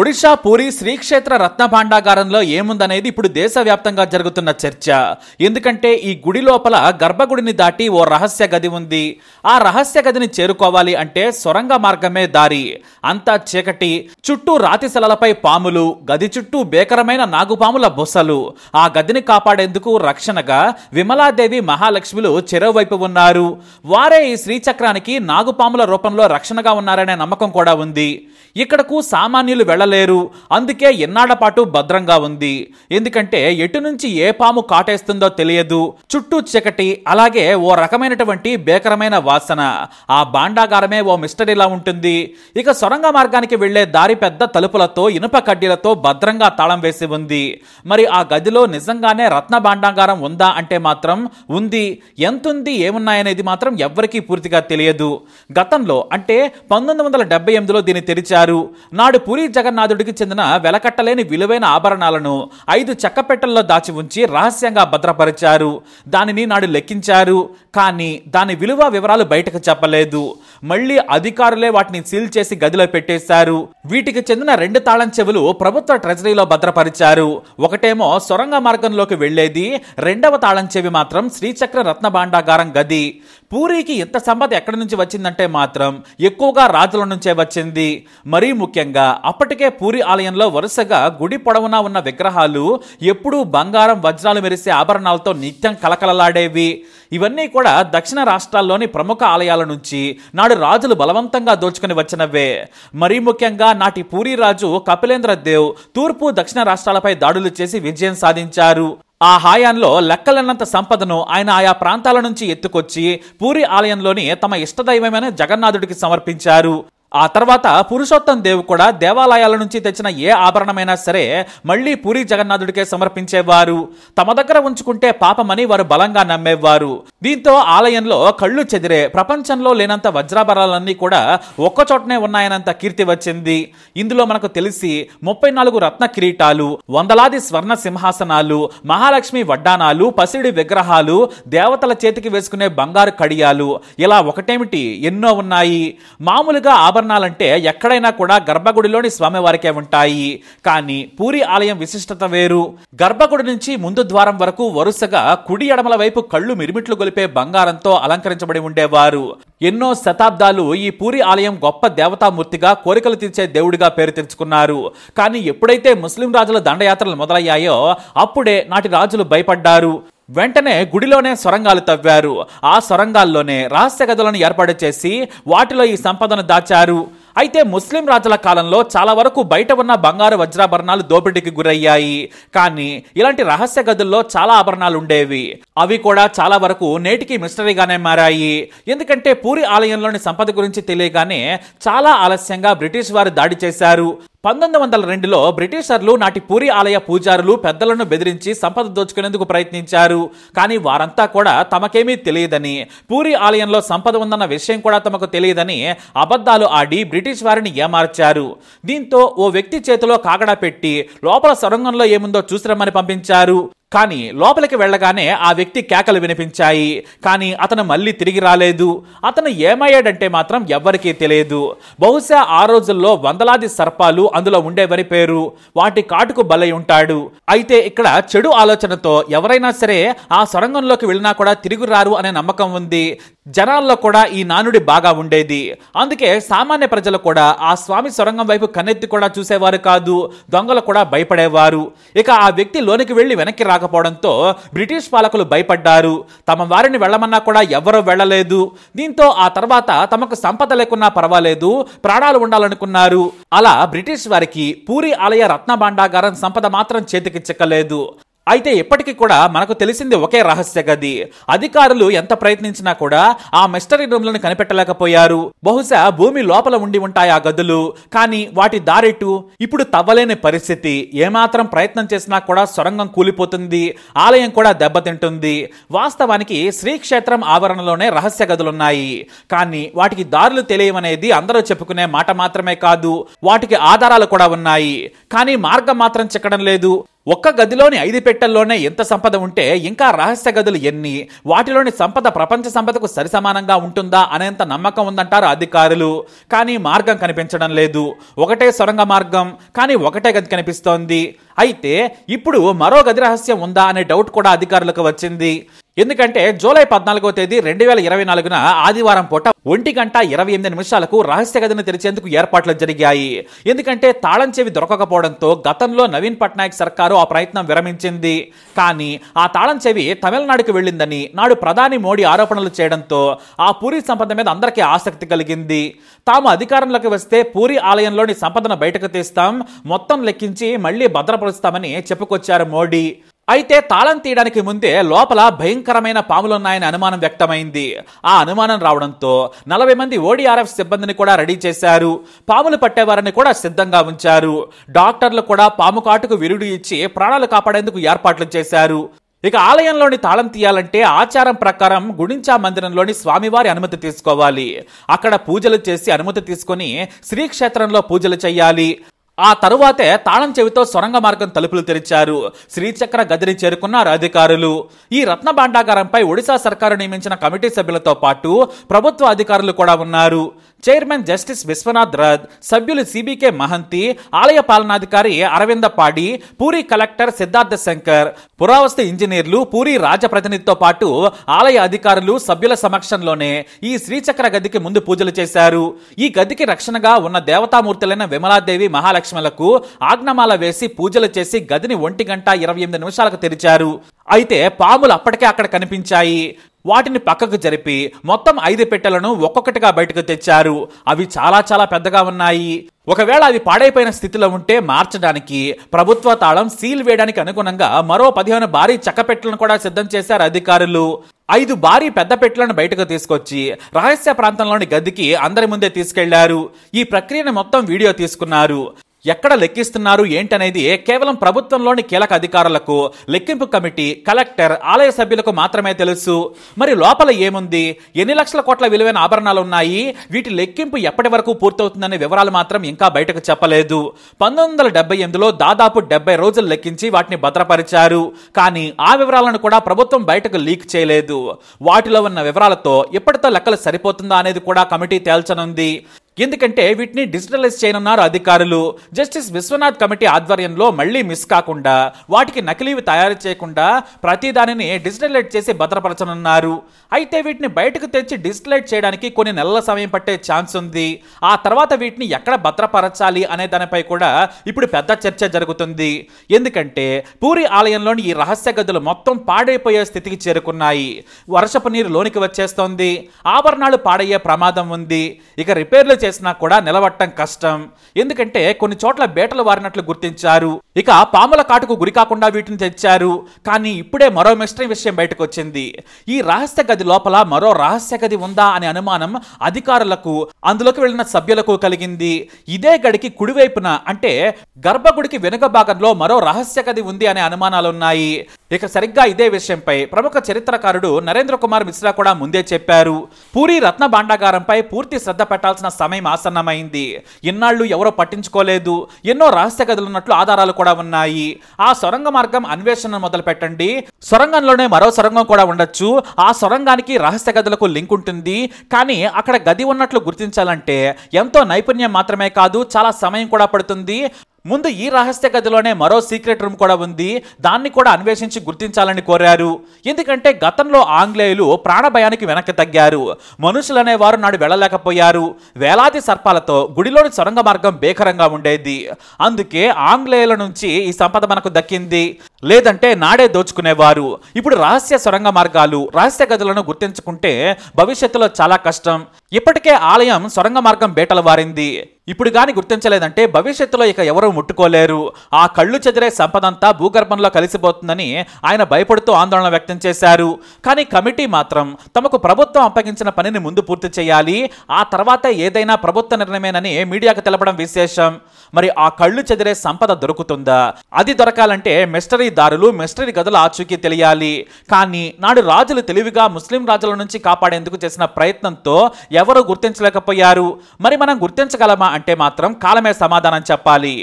ఒడిషా పూరి శ్రీక్షేత్ర రత్న భాండాగారంలో ఏముందనేది ఇప్పుడు దేశవ్యాప్తంగా జరుగుతున్న చర్చ ఎందుకంటే ఈ గుడి లోపల గర్భగుడిని దాటి ఓ రహస్య గది ఉంది ఆ రహస్య గదిని చేరుకోవాలి అంటే సొరంగ మార్గమే దారి అంతా చీకటి చుట్టూ రాతిశలపై పాములు గది చుట్టూ బేకరమైన నాగుపాముల బొసలు ఆ గదిని కాపాడేందుకు రక్షణగా విమలాదేవి మహాలక్ష్మిలు చెరవైపు ఉన్నారు వారే ఈ శ్రీచక్రానికి నాగుపాముల రూపంలో రక్షణగా ఉన్నారనే నమ్మకం కూడా ఉంది ఇక్కడకు సామాన్యులు వెళ్ళలేరు అందుకే ఎన్నాడపాటు భద్రంగా ఉంది ఎందుకంటే ఎటు నుంచి ఏ పాము కాటేస్తుందో తెలియదు చుట్టూ చీకటి అలాగే ఓ రకమైనటువంటి బేకరమైన వాసన ఆ బాండాగారమే ఓ మిస్టరీలా ఉంటుంది ఇక సొరంగ మార్గానికి వెళ్లే దారి పెద్ద తలుపులతో ఇనుప కడ్డీలతో భద్రంగా తాళం వేసి ఉంది మరి ఆ గదిలో నిజంగానే రత్న భాండాగారం ఉందా అంటే మాత్రం ఉంది ఎంతుంది ఏమున్నాయనేది మాత్రం ఎవ్వరికీ పూర్తిగా తెలియదు గతంలో అంటే పంతొమ్మిది వందల ఎనిమిదిలో దీన్ని తెరిచారు వారు నాడు పూరి జగన్నాథుడికి చెందిన వెలకట్టలేని విలువైన ఆభరణాలను ఐదు చెక్కపెట్టెల్లో దాచి ఉంచి రహస్యంగా భద్రపరిచారు దానిని నాడు లెక్కించారు కానీ దాని విలువ వివరాలు బయటకు చెప్పలేదు మళ్ళీ అధికారులే వాటిని సీల్ చేసి గదిలో పెట్టేశారు వీటికి చెందిన రెండు తాళం చెవులు ప్రభుత్వ ట్రెజరీలో భద్రపరిచారు ఒకటేమో సొరంగ మార్గంలోకి వెళ్లేది రెండవ తాళం చెవి మాత్రం శ్రీచక్ర రత్న భాండాగారం గది పూరికి ఇంత సంపద ఎక్కడి నుంచి వచ్చిందంటే మాత్రం ఎక్కువగా రాజుల నుంచే వచ్చింది మరీ ముఖ్యంగా అప్పటికే పూరి ఆలయంలో వరుసగా గుడి పొడవునా ఉన్న విగ్రహాలు ఎప్పుడూ బంగారం వజ్రాలు మెరిసే ఆభరణాలతో నిత్యం కలకలలాడేవి ఇవన్నీ కూడా దక్షిణ రాష్ట్రాల్లోని ప్రముఖ ఆలయాల నుంచి నాడు రాజులు బలవంతంగా దోచుకుని వచ్చినవే మరీ ముఖ్యంగా నాటి పూరి రాజు కపిలేంద్ర దేవ్ తూర్పు దక్షిణ రాష్ట్రాలపై దాడులు చేసి విజయం సాధించారు ఆ హాయాంలో లెక్కలన్నంత సంపదను ఆయన ఆయా ప్రాంతాల నుంచి ఎత్తుకొచ్చి పూరి ఆలయంలోని తమ ఇష్టదైవమైన జగన్నాథుడికి సమర్పించారు ఆ తర్వాత పురుషోత్తం దేవు కూడా దేవాలయాల నుంచి తెచ్చిన ఏ ఆభరణమైనా సరే మళ్ళీ పూరి జగన్నాథుడికే సమర్పించేవారు తమ దగ్గర ఉంచుకుంటే పాపమని వారు బలంగా నమ్మేవారు దీంతో ఆలయంలో కళ్ళు చెదిరే ప్రపంచంలో లేనంత వజ్రాభరాలన్నీ కూడా ఒక్కచోటనే ఉన్నాయనంత కీర్తి వచ్చింది ఇందులో మనకు తెలిసి ముప్పై నాలుగు రత్న కిరీటాలు వందలాది స్వర్ణ సింహాసనాలు మహాలక్ష్మి వడ్డానాలు పసిడి విగ్రహాలు దేవతల చేతికి వేసుకునే బంగారు కడియాలు ఇలా ఒకటేమిటి ఎన్నో ఉన్నాయి మామూలుగా ఆభరణాలంటే ఎక్కడైనా కూడా గర్భగుడిలోని స్వామివారికే ఉంటాయి కానీ పూరి ఆలయం విశిష్టత వేరు గర్భగుడి నుంచి ముందు ద్వారం వరకు వరుసగా కుడి ఎడమల వైపు కళ్ళు మిరిమిట్లు గొలిపే బంగారంతో అలంకరించబడి ఉండేవారు ఎన్నో శతాబ్దాలు ఈ పూరి ఆలయం గొప్ప దేవతామూర్తిగా కోరికలు తీర్చే దేవుడిగా పేరు తెచ్చుకున్నారు కానీ ఎప్పుడైతే ముస్లిం రాజుల దండయాత్రలు మొదలయ్యాయో అప్పుడే నాటి రాజులు భయపడ్డారు వెంటనే గుడిలోనే సొరంగాలు తవ్వారు ఆ సొరంగాల్లోనే రహస్య గదులను ఏర్పాటు చేసి వాటిలో ఈ సంపదను దాచారు అయితే ముస్లిం రాజుల కాలంలో చాలా వరకు బయట ఉన్న బంగారు వజ్రాభరణాలు దోపిడీకి గురయ్యాయి కానీ ఇలాంటి రహస్య గదుల్లో చాలా ఆభరణాలు ఉండేవి అవి కూడా చాలా వరకు నేటికి మిస్టరీగానే మారాయి ఎందుకంటే పూరి ఆలయంలోని సంపద గురించి తెలియగానే చాలా ఆలస్యంగా బ్రిటిష్ వారు దాడి చేశారు పంతొమ్మిది వందల రెండులో బ్రిటిషర్లు నాటి పూరి ఆలయ పూజారులు పెద్దలను బెదిరించి సంపద దోచుకునేందుకు ప్రయత్నించారు కానీ వారంతా కూడా తమకేమీ తెలియదని పూరి ఆలయంలో సంపద ఉందన్న విషయం కూడా తమకు తెలియదని అబద్ధాలు ఆడి బ్రిటిష్ వారిని ఏమార్చారు దీంతో ఓ వ్యక్తి చేతిలో కాగడా పెట్టి లోపల సొరంగంలో ఏముందో చూసిరమ్మని పంపించారు కానీ లోపలికి వెళ్ళగానే ఆ వ్యక్తి కేకలు వినిపించాయి కానీ అతను మళ్ళీ తిరిగి రాలేదు అతను ఏమయ్యాడంటే మాత్రం ఎవ్వరికీ తెలియదు బహుశా ఆ రోజుల్లో వందలాది సర్పాలు అందులో ఉండేవని పేరు వాటి కాటుకు బలై ఉంటాడు అయితే ఇక్కడ చెడు ఆలోచనతో ఎవరైనా సరే ఆ సొరంగంలోకి వెళ్ళినా కూడా తిరిగి రారు అనే నమ్మకం ఉంది జనాల్లో కూడా ఈ నానుడి బాగా ఉండేది అందుకే సామాన్య ప్రజలు కూడా ఆ స్వామి సొరంగం వైపు కన్నెత్తి కూడా చూసేవారు కాదు దొంగలు కూడా భయపడేవారు ఇక ఆ వ్యక్తి లోనికి వెళ్ళి వెనక్కి రాకపోవడంతో బ్రిటిష్ పాలకులు భయపడ్డారు తమ వారిని వెళ్ళమన్నా కూడా ఎవరూ వెళ్ళలేదు దీంతో ఆ తర్వాత తమకు సంపద లేకున్నా పర్వాలేదు ప్రాణాలు ఉండాలనుకున్నారు అలా బ్రిటిష్ వారికి పూరి ఆలయ రత్న భాండాగారం సంపద మాత్రం చేతికి చిక్కలేదు అయితే ఇప్పటికీ కూడా మనకు తెలిసింది ఒకే రహస్య గది అధికారులు ఎంత ప్రయత్నించినా కూడా ఆ మిస్టరీ రూమ్లను కనిపెట్టలేకపోయారు బహుశా భూమి లోపల ఉండి ఉంటాయి ఆ గదులు కానీ వాటి దారిటు ఇప్పుడు తవ్వలేని పరిస్థితి ఏమాత్రం ప్రయత్నం చేసినా కూడా సొరంగం కూలిపోతుంది ఆలయం కూడా దెబ్బతింటుంది వాస్తవానికి శ్రీక్షేత్రం ఆవరణలోనే రహస్య గదులున్నాయి కానీ వాటికి దారులు తెలియమనేది అందరూ చెప్పుకునే మాట మాత్రమే కాదు వాటికి ఆధారాలు కూడా ఉన్నాయి కానీ మార్గం మాత్రం చిక్కడం లేదు ఒక్క గదిలోని ఐదు పెట్టెల్లోనే ఎంత సంపద ఉంటే ఇంకా రహస్య గదులు ఎన్ని వాటిలోని సంపద ప్రపంచ సంపదకు సరిసమానంగా ఉంటుందా అనేంత నమ్మకం ఉందంటారు అధికారులు కానీ మార్గం కనిపించడం లేదు ఒకటే సొరంగ మార్గం కానీ ఒకటే గది కనిపిస్తోంది అయితే ఇప్పుడు మరో గది రహస్యం ఉందా అనే డౌట్ కూడా అధికారులకు వచ్చింది ఎందుకంటే జూలై పద్నాలుగో తేదీ రెండు వేల ఇరవై నాలుగున ఆదివారం పూట ఒంటి గంట ఇరవై ఎనిమిది నిమిషాలకు రహస్య గదిని తెరిచేందుకు ఏర్పాట్లు జరిగాయి ఎందుకంటే తాళం చెవి దొరకకపోవడంతో గతంలో నవీన్ పట్నాయక్ సర్కారు ఆ ప్రయత్నం విరమించింది కానీ ఆ తాళం చెవి తమిళనాడుకు వెళ్ళిందని నాడు ప్రధాని మోడీ ఆరోపణలు చేయడంతో ఆ పూరి సంపద మీద అందరికీ ఆసక్తి కలిగింది తాము అధికారంలోకి వస్తే పూరి ఆలయంలోని సంపదను బయటకు తీస్తాం మొత్తం లెక్కించి మళ్లీ భద్రపడి పరుస్తామని చెప్పుకొచ్చారు మోడీ అయితే తాళం తీయడానికి ముందే లోపల భయంకరమైన పాములున్నాయని అనుమానం వ్యక్తమైంది ఆ అనుమానం రావడంతో నలభై మంది ఓడిఆర్ఎఫ్ సిబ్బందిని కూడా రెడీ చేశారు పాములు పట్టేవారిని కూడా సిద్ధంగా ఉంచారు డాక్టర్లు కూడా పాము కాటుకు విరుడు ఇచ్చి ప్రాణాలు కాపాడేందుకు ఏర్పాట్లు చేశారు ఇక ఆలయంలోని తాళం తీయాలంటే ఆచారం ప్రకారం గుడించా మందిరంలోని స్వామివారి అనుమతి తీసుకోవాలి అక్కడ పూజలు చేసి అనుమతి తీసుకుని శ్రీక్షేత్రంలో పూజలు చేయాలి ఆ తరువాతే తాళం చెవితో సొరంగ మార్గం తలుపులు తెరిచారు శ్రీచక్ర గదిని చేరుకున్నారు అధికారులు ఈ రత్న భాండాగారంపై ఒడిశా సర్కారు నియమించిన కమిటీ సభ్యులతో పాటు ప్రభుత్వ అధికారులు కూడా ఉన్నారు చైర్మన్ జస్టిస్ విశ్వనాథ్ రథ్ సభ్యులు సిబికే మహంతి ఆలయ పాలనాధికారి అరవింద పాడి పూరి కలెక్టర్ సిద్ధార్థ శంకర్ పురావస్తు ఇంజనీర్లు పూరి రాజప్రతినిధితో పాటు ఆలయ అధికారులు సభ్యుల సమక్షంలోనే ఈ శ్రీచక్ర గదికి ముందు పూజలు చేశారు ఈ గదికి రక్షణగా ఉన్న దేవతామూర్తులైన విమలాదేవి మహాలక్ష్మలకు ఆజ్ఞమాల వేసి పూజలు చేసి గదిని ఒంటి గంట ఇరవై ఎనిమిది నిమిషాలకు తెరిచారు అయితే పాములు అప్పటికే అక్కడ కనిపించాయి వాటిని పక్కకు జరిపి మొత్తం ఐదు పెట్టెలను ఒక్కొక్కటిగా బయటకు తెచ్చారు అవి చాలా చాలా పెద్దగా ఉన్నాయి ఒకవేళ అవి పాడైపోయిన స్థితిలో ఉంటే మార్చడానికి ప్రభుత్వ తాళం సీల్ వేయడానికి అనుగుణంగా మరో పదిహేను భారీ చెక్క పెట్టెలను కూడా సిద్ధం చేశారు అధికారులు ఐదు భారీ పెద్ద పెట్టెలను బయటకు తీసుకొచ్చి రహస్య ప్రాంతంలోని గదికి అందరి ముందే తీసుకెళ్లారు ఈ ప్రక్రియను మొత్తం వీడియో తీసుకున్నారు ఎక్కడ లెక్కిస్తున్నారు ఏంటనేది కేవలం ప్రభుత్వంలోని కీలక అధికారులకు లెక్కింపు కమిటీ కలెక్టర్ ఆలయ సభ్యులకు మాత్రమే తెలుసు మరి లోపల ఏముంది ఎన్ని లక్షల కోట్ల విలువైన ఆభరణాలు ఉన్నాయి వీటి లెక్కింపు ఎప్పటి వరకు పూర్తవుతుందనే వివరాలు మాత్రం ఇంకా బయటకు చెప్పలేదు పంతొమ్మిది వందల డెబ్బై ఎనిమిదిలో దాదాపు డెబ్బై రోజులు లెక్కించి వాటిని భద్రపరిచారు కానీ ఆ వివరాలను కూడా ప్రభుత్వం బయటకు లీక్ చేయలేదు వాటిలో ఉన్న వివరాలతో ఎప్పటితో లెక్కలు సరిపోతుందా అనేది కూడా కమిటీ తేల్చనుంది ఎందుకంటే వీటిని డిజిటలైజ్ చేయనున్నారు అధికారులు జస్టిస్ విశ్వనాథ్ కమిటీ ఆధ్వర్యంలో మళ్లీ మిస్ కాకుండా వాటికి నకిలీవి తయారు చేయకుండా ప్రతిదానిని డిజిటలైజ్ చేసి భద్రపరచనున్నారు అయితే వీటిని బయటకు తెచ్చి డిజిటలైజ్ చేయడానికి కొన్ని నెలల సమయం పట్టే ఛాన్స్ ఉంది ఆ తర్వాత వీటిని ఎక్కడ భద్రపరచాలి అనే దానిపై కూడా ఇప్పుడు పెద్ద చర్చ జరుగుతుంది ఎందుకంటే పూరి ఆలయంలోని ఈ రహస్య గదులు మొత్తం పాడైపోయే స్థితికి చేరుకున్నాయి వర్షపు నీరు లోనికి వచ్చేస్తోంది ఆభరణాలు పాడయ్యే ప్రమాదం ఉంది ఇక రిపేర్లు చేసినా కూడా నిలబట్టం కష్టం ఎందుకంటే కొన్ని చోట్ల బేటలు వారినట్లు గుర్తించారు ఇక పాముల కాటుకు గురి కాకుండా వీటిని తెచ్చారు కానీ ఇప్పుడే మరో మిస్టరీ విషయం బయటకు వచ్చింది ఈ రహస్య గది లోపల మరో రహస్య గది ఉందా అనే అనుమానం అధికారులకు అందులోకి వెళ్లిన సభ్యులకు కలిగింది ఇదే గడికి కుడివైపున అంటే గర్భగుడికి వెనుక భాగంలో మరో రహస్య గది ఉంది అనే అనుమానాలున్నాయి ఇక సరిగ్గా ఇదే విషయంపై ప్రముఖ చరిత్రకారుడు నరేంద్ర కుమార్ మిశ్రా కూడా ముందే చెప్పారు పూరి రత్న భాండాగారంపై పూర్తి శ్రద్ధ పెట్టాల్సిన సమయం ఆసన్నమైంది ఇన్నాళ్ళు ఎవరో పట్టించుకోలేదు ఎన్నో రహస్య గదులున్నట్లు ఆధారాలు కూడా ఉన్నాయి ఆ సొరంగ మార్గం అన్వేషణ మొదలు పెట్టండి సొరంగంలోనే మరో సొరంగం కూడా ఉండొచ్చు ఆ సొరంగానికి రహస్య గదులకు లింక్ ఉంటుంది కానీ అక్కడ గది ఉన్నట్లు గుర్తించాలంటే ఎంతో నైపుణ్యం మాత్రమే కాదు చాలా సమయం కూడా పడుతుంది ముందు ఈ రహస్య గదిలోనే మరో సీక్రెట్ రూమ్ కూడా ఉంది దాన్ని కూడా అన్వేషించి గుర్తించాలని కోరారు ఎందుకంటే గతంలో ఆంగ్లేయులు ప్రాణభయానికి వెనక్కి తగ్గారు మనుషులనే వారు నాడు వెళ్ళలేకపోయారు వేలాది సర్పాలతో గుడిలోని సొరంగ మార్గం భేకరంగా ఉండేది అందుకే ఆంగ్లేయుల నుంచి ఈ సంపద మనకు దక్కింది లేదంటే నాడే దోచుకునేవారు ఇప్పుడు రహస్య సొరంగ మార్గాలు రహస్య గదులను గుర్తించుకుంటే భవిష్యత్తులో చాలా కష్టం ఇప్పటికే ఆలయం సొరంగ మార్గం బేటలు వారింది ఇప్పుడు కానీ గుర్తించలేదంటే భవిష్యత్తులో ఇక ఎవరూ ముట్టుకోలేరు ఆ కళ్ళు చెదిరే సంపదంతా భూగర్భంలో కలిసిపోతుందని ఆయన భయపడుతూ ఆందోళన వ్యక్తం చేశారు కానీ కమిటీ మాత్రం తమకు ప్రభుత్వం అప్పగించిన పనిని ముందు పూర్తి చేయాలి ఆ తర్వాత ఏదైనా ప్రభుత్వ నిర్ణయమేనని మీడియాకు తెలపడం విశేషం మరి ఆ కళ్ళు చెదిరే సంపద దొరుకుతుందా అది దొరకాలంటే మిస్టరీ దారులు మిస్టరీ గదుల ఆచూకీ తెలియాలి కానీ నాడు రాజులు తెలివిగా ముస్లిం రాజుల నుంచి కాపాడేందుకు చేసిన ప్రయత్నంతో ఎవరూ గుర్తించలేకపోయారు మరి మనం గుర్తించగలమా అంటే మాత్రం కాలమే సమాధానం చెప్పాలి